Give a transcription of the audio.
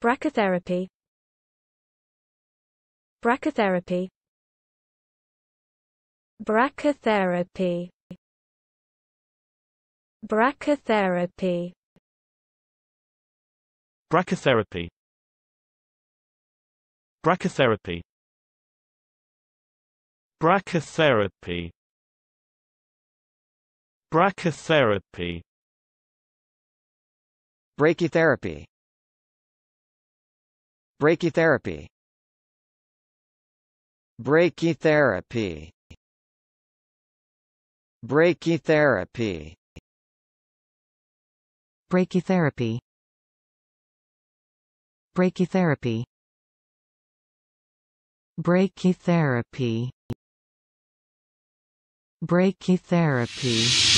Brachytherapy Brachytherapy Brachytherapy Brachytherapy Brachytherapy Brachytherapy Brachytherapy Brachytherapy Brachytherapy Brachytherapy Brachytherapy Brachytherapy Brachytherapy Brachytherapy Brachytherapy Brachytherapy